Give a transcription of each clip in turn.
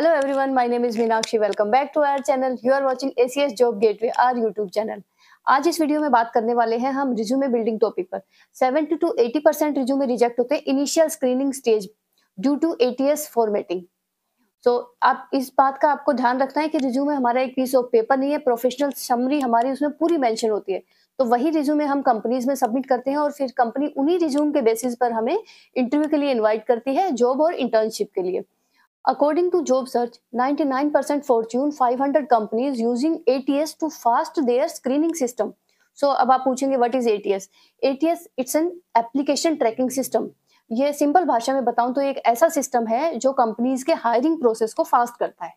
Hello everyone my name is Meenakshi welcome back to our channel you are watching ACS job gateway our YouTube channel आज इस video में बात करने वाले हैं हम रिज्यूमे बिल्डिंग टॉपिक पर 70 टू 80 परसेंट रिज्यूमे रिजेक्ट होते हैं initial screening stage due to ATS formatting तो आप इस बात का आपको ध्यान रखना है कि रिज्यूमे हमारा एक पीस ऑफ पेपर नहीं है प्रोफेशनल समरी हमारी उसमें पूरी मेंशन होती है तो वही रिज्यूमे हम कंपनीज में सबमिट करते हैं और फिर कंपनी उन्हीं रिज्यूम के बेसिस पर हमें इंटरव्यू के लिए इन्वाइट करती है जॉब और इंटर्नशिप के लिए According to job search, 99% Fortune 500 companies using ATS to fast their screening system. so, अब आप पूछेंगे what is ATS? ATS it's an application tracking system. ये सिंपल भाषा में बताऊं तो एक ऐसा सिस्टम है जो कंपनीज के हायरिंग प्रोसेस को फास्ट करता है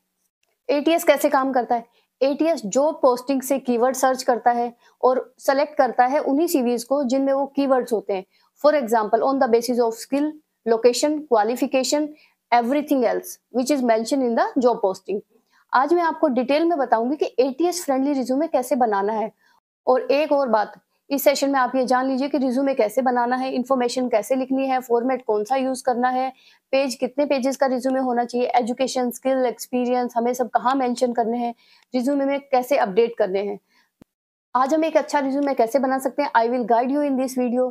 ATS कैसे काम करता है ATS जॉब पोस्टिंग से कीवर्ड सर्च करता है और सेलेक्ट करता है उन्हीं सीवीज को जिनमें वो कीवर्ड्स होते हैं for example on the basis of skill location qualification everything else which is mention in the job posting आज मैं आपको डिटेल में बताऊंगी कि एटीएस फ्रेंडली रिज्यूमे कैसे बनाना है और एक और बात इस सेशन में आप ये जान लीजिए कि रिज्यूमे कैसे बनाना है इन्फॉर्मेशन कैसे लिखनी है फॉर्मेट कौन सा यूज करना है पेज कितने पेजेस का रिज्यूमे होना चाहिए एजुकेशन स्किल एक्सपीरियंस हमें सब कहाँ मेंशन करने हैं रिज्यूमे में कैसे अपडेट करने हैं आज हम एक अच्छा रिज्यूमे कैसे बना सकते हैं I will guide you in this video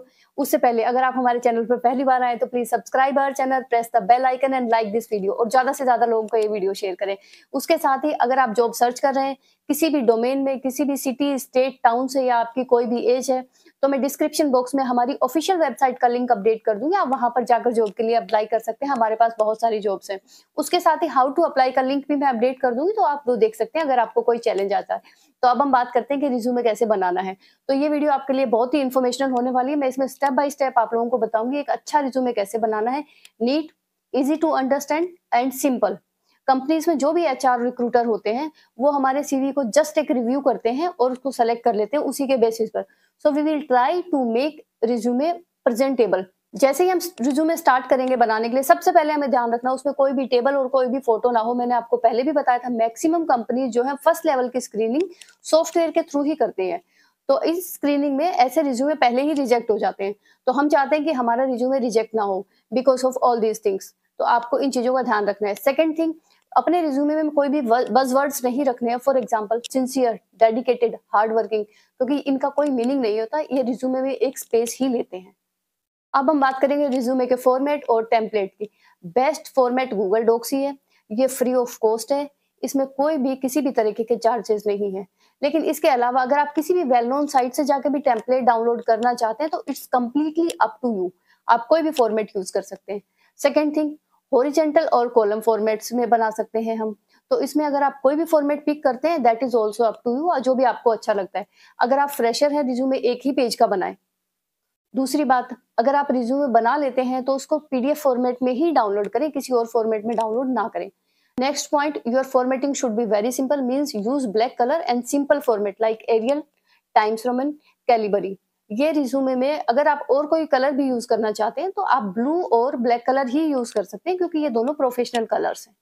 उससे पहले अगर आप हमारे चैनल पर पहली बार आए तो please subscribe our channel press the bell icon and like this video और ज्यादा से ज्यादा लोगों को ये वीडियो शेयर करें उसके साथ ही अगर आप जॉब सर्च कर रहे हैं किसी भी डोमेन में किसी भी सिटी स्टेट टाउन से या आपकी कोई भी एज है तो मैं डिस्क्रिप्शन बॉक्स में हमारी ऑफिशियल वेबसाइट का लिंक अपडेट कर दूंगी आप वहां पर जाकर जॉब के लिए अप्लाई कर सकते हैं हमारे पास बहुत सारी जॉब्स हैं उसके साथ ही हाउ टू अप्लाई का लिंक भी मैं अपडेट कर दूंगी तो आप वो देख सकते हैं अगर आपको कोई चैलेंज आता है तो अब हम बात करते हैं कि रिज्यूमे कैसे बनाना है तो ये वीडियो आपके लिए बहुत ही इन्फॉर्मेशनल होने वाली है मैं इसमें स्टेप बाय स्टेप आप लोगों को बताऊंगी एक अच्छा रिज्यूमे कैसे बनाना है neat easy to understand and simple companies में जो भी एच रिक्रूटर होते हैं वो हमारे सीवी को जस्ट एक रिव्यू करते हैं और उसको सेलेक्ट कर लेते हैं उसी के बेसिस पर so we will try to make resume presentable जैसे ही हम रिज्यूमे स्टार्ट करेंगे बनाने के लिए सबसे पहले हमें ध्यान रखना उसमें कोई भी टेबल और कोई भी फोटो ना हो मैंने आपको पहले भी बताया था मैक्सिमम कंपनी जो है फर्स्ट लेवल की स्क्रीनिंग सॉफ्टवेयर के थ्रू ही करते हैं तो इस स्क्रीनिंग में ऐसे रिज्यूमे पहले ही रिजेक्ट हो जाते हैं तो हम चाहते हैं कि हमारा रिज्यूमे रिजेक्ट ना हो because of all these things तो आपको इन चीजों का ध्यान रखना है सेकेंड थिंग अपने रिज्यूमे में कोई भी बज वर्ड्स नहीं रखने हैं for example sincere dedicated hard working क्योंकि इनका कोई मीनिंग नहीं होता ये रिज्यूमे में एक स्पेस ही लेते हैं अब हम बात करेंगे रिज्यूमे के फॉर्मेट और टेम्पलेट की बेस्ट फॉर्मेट गूगल डॉक्स ही है ये फ्री ऑफ कॉस्ट है इसमें कोई भी किसी भी तरीके के चार्जेस नहीं है लेकिन इसके अलावा अगर आप किसी भी वेल नोन साइट से जाके भी टेम्पलेट डाउनलोड करना चाहते हैं तो it's completely up to you आप कोई भी फॉर्मेट यूज कर सकते हैं सेकेंड थिंग हॉरिजेंटल और कॉलम फॉर्मेट्स में बना सकते हैं हम तो इसमें अगर आप कोई भी फॉर्मेट पिक करते हैं that is also up to you जो भी आपको अच्छा लगता है अगर आप फ्रेशर है रिज्यूमे एक ही पेज का बनाए दूसरी बात अगर आप रिज्यूमे बना लेते हैं तो उसको पीडीएफ फॉर्मेट में ही डाउनलोड करें किसी और फॉर्मेट में डाउनलोड ना करें next point your formatting should be very simple means use black colour and simple format like Arial Times Roman Calibri ये रिज्यूमे में अगर आप और कोई कलर भी यूज करना चाहते हैं तो आप ब्लू और ब्लैक कलर ही यूज कर सकते हैं क्योंकि ये दोनों प्रोफेशनल कलर्स हैं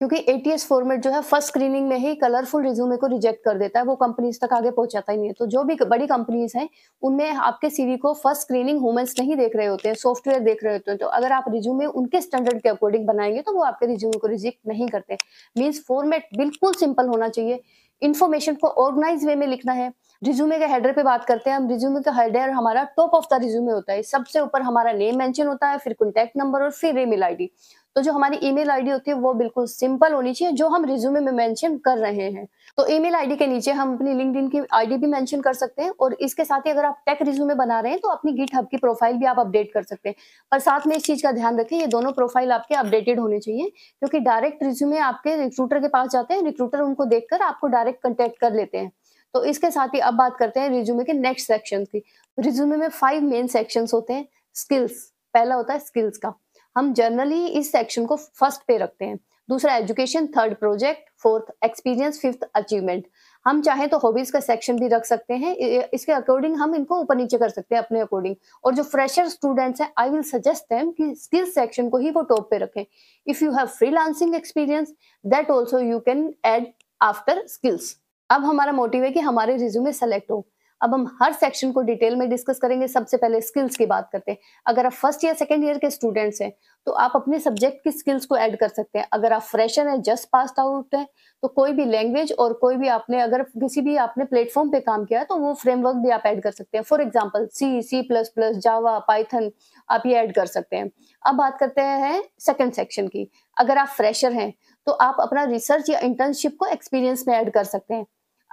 क्योंकि एटीएस फॉर्मेट जो है फर्स्ट स्क्रीनिंग में ही कलरफुल रिज्यूमे को रिजेक्ट कर देता है वो कंपनीज तक आगे पहुंचाता ही नहीं है तो जो भी बड़ी कंपनीज हैं उनमें आपके सीवी को फर्स्ट स्क्रीनिंग हुमेंस नहीं देख रहे होते हैं सॉफ्टवेयर देख रहे होते हैं तो अगर आप रिज्यूमे उनके स्टैंडर्ड के अकॉर्डिंग बनाएंगे तो वो आपके रिज्यूमे को रिजेक्ट नहीं करते मीन्स फॉर्मेट बिल्कुल सिंपल होना चाहिए इन्फॉर्मेशन को ऑर्गेनाइज वे में लिखना है रिज्यूमे के हेडर पे बात करते हैं हम रिज्यूमे का हेडर हमारा टॉप ऑफ द रिज्यूमे होता है सबसे ऊपर हमारा नेम मेंशन होता है फिर कॉन्टेक्ट नंबर और फिर ईमेल आईडी तो जो हमारी ईमेल आईडी होती है वो बिल्कुल सिंपल होनी चाहिए जो हम रिज्यूमे में मेंशन कर रहे हैं तो ईमेल आईडी के नीचे हम अपनी लिंक की आईडी भी मेंशन कर सकते हैं और इसके साथ ही अगर आप टेक रिज्यूमे बना रहे हैं तो अपनी गिट हब की प्रोफाइल भी आप अपडेट कर सकते हैं पर साथ में इस चीज का ध्यान रखें ये दोनों प्रोफाइल आपके अपडेटेड होने चाहिए क्योंकि डायरेक्ट रिज्यूमे आपके रिक्रूटर के पास जाते हैं रिक्रूटर उनको देखकर आपको डायरेक्ट कॉन्टेक्ट कर लेते हैं तो इसके साथ ही अब बात करते हैं रिज्यूमे के नेक्स्ट सेक्शन की रिज्यूमे में फाइव मेन सेक्शंस होते हैं स्किल्स पहला होता है स्किल्स का हम जनरली इस सेक्शन को फर्स्ट पे रखते हैं दूसरा education third project fourth experience fifth achievement हम चाहें तो हॉबीज का सेक्शन भी रख सकते हैं इसके अकॉर्डिंग हम इनको ऊपर नीचे कर सकते हैं अपने अकॉर्डिंग और जो फ्रेशर स्टूडेंट्स हैं आई विल सजेस्ट देम कि स्किल सेक्शन को ही वो टॉप पे रखें if you have freelancing experience that also you can add after skills अब हमारा मोटिव है कि हमारे रिज्यूमे सेलेक्ट हो अब हम हर सेक्शन को डिटेल में डिस्कस करेंगे सबसे पहले स्किल्स की बात करते हैं अगर आप फर्स्ट या सेकेंड ईयर के स्टूडेंट्स हैं तो आप अपने सब्जेक्ट की स्किल्स को ऐड कर सकते हैं अगर आप फ्रेशर हैं जस्ट पास आउट हैं तो कोई भी लैंग्वेज और कोई भी आपने अगर किसी भी आपने प्लेटफॉर्म पे काम किया है तो वो फ्रेमवर्क भी आप ऐड कर सकते हैं for example C C plus plus Java Python आप ये ऐड कर सकते हैं अब बात करते हैं सेकेंड सेक्शन की अगर आप फ्रेशर हैं तो आप अपना रिसर्च या इंटर्नशिप को एक्सपीरियंस में ऐड कर सकते हैं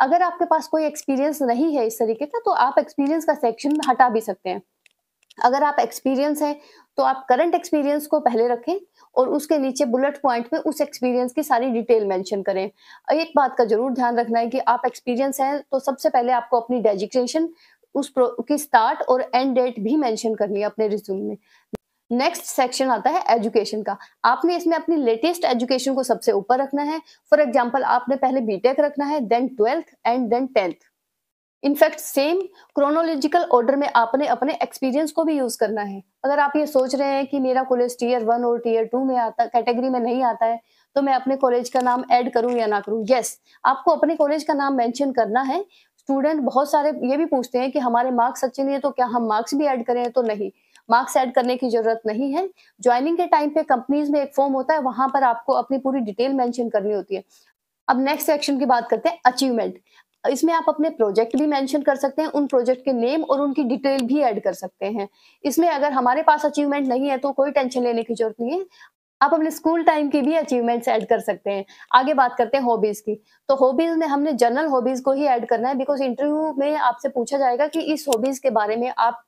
अगर आपके पास कोई एक्सपीरियंस नहीं है इस तरीके का तो आप एक्सपीरियंस का सेक्शन हटा भी सकते हैं अगर आप एक्सपीरियंस हैं तो आप करंट एक्सपीरियंस को पहले रखें और उसके नीचे बुलेट पॉइंट में उस एक्सपीरियंस की सारी डिटेल मेंशन करें एक बात का जरूर ध्यान रखना है कि आप एक्सपीरियंस हैं तो सबसे पहले आपको अपनी डेजिग्नेशन उस की स्टार्ट और एंड डेट भी मेंशन करनी है अपने रिज्यूम में नेक्स्ट सेक्शन आता है एजुकेशन का आपने इसमें अपनी लेटेस्ट एजुकेशन को सबसे ऊपर रखना है फॉर एग्जाम्पल आपने पहले बीटेक रखना है then twelfth and then tenth in fact same chronological order में आपने अपने एक्सपीरियंस को भी यूज करना है अगर आप ये सोच रहे हैं कि मेरा कॉलेज टीयर वन और टीयर टू में आता कैटेगरी में नहीं आता है तो मैं अपने कॉलेज का नाम ऐड करूं या ना करूं यस yes, आपको अपने कॉलेज का नाम मेंशन करना है स्टूडेंट बहुत सारे ये भी पूछते हैं कि हमारे मार्क्स अच्छे नहीं है तो क्या हम मार्क्स भी ऐड करें तो नहीं मार्क्स ऐड करने की जरूरत नहीं है ज्वाइनिंग के टाइम पे कंपनीज में एक फॉर्म होता है वहां पर आपको अपनी पूरी डिटेल मेंशन करनी होती है अब नेक्स्ट सेक्शन की बात करते हैं अचीवमेंट इसमें आप अपने प्रोजेक्ट भी मेंशन कर सकते हैं उन प्रोजेक्ट के नेम और उनकी डिटेल भी ऐड कर सकते हैं इसमें अगर हमारे पास अचीवमेंट नहीं है तो कोई टेंशन लेने की जरूरत नहीं है आप अपने स्कूल टाइम की भी अचीवमेंट्स ऐड कर सकते हैं आगे बात करते हैं हॉबीज की तो हॉबीज में हमने जनरल हॉबीज को ही ऐड करना है बिकॉज इंटरव्यू में आपसे पूछा जाएगा कि इस हॉबीज के बारे में आप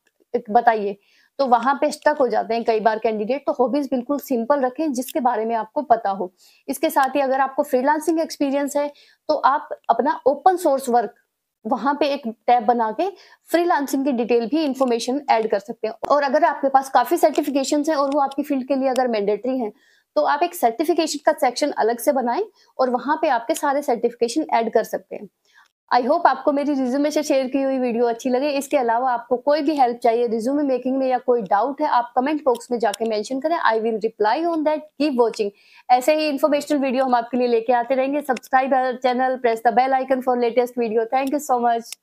बताइए तो वहां पे स्टक हो जाते हैं कई बार कैंडिडेट तो हॉबीज बिल्कुल सिंपल रखें जिसके बारे में आपको पता हो इसके साथ ही अगर आपको फ्रीलांसिंग एक्सपीरियंस है तो आप अपना ओपन सोर्स वर्क वहां पे एक टैब बना के फ्रीलांसिंग की डिटेल भी इंफॉर्मेशन ऐड कर सकते हैं और अगर आपके पास काफी सर्टिफिकेशन है और वो आपकी फील्ड के लिए अगर मैंडेटरी है तो आप एक सर्टिफिकेशन का सेक्शन अलग से बनाएं और वहां पे आपके सारे सर्टिफिकेशन ऐड कर सकते हैं आई होप आपको मेरी रिज्यूमे से शेयर की हुई वीडियो अच्छी लगे इसके अलावा आपको कोई भी हेल्प चाहिए रिज्यूमे मेकिंग में या कोई डाउट है आप कमेंट बॉक्स में जाके मेंशन करें I will reply on that keep watching ऐसे ही इन्फॉर्मेशनल वीडियो हम आपके लिए लेके आते रहेंगे subscribe channel press the bell icon for latest video thank you so much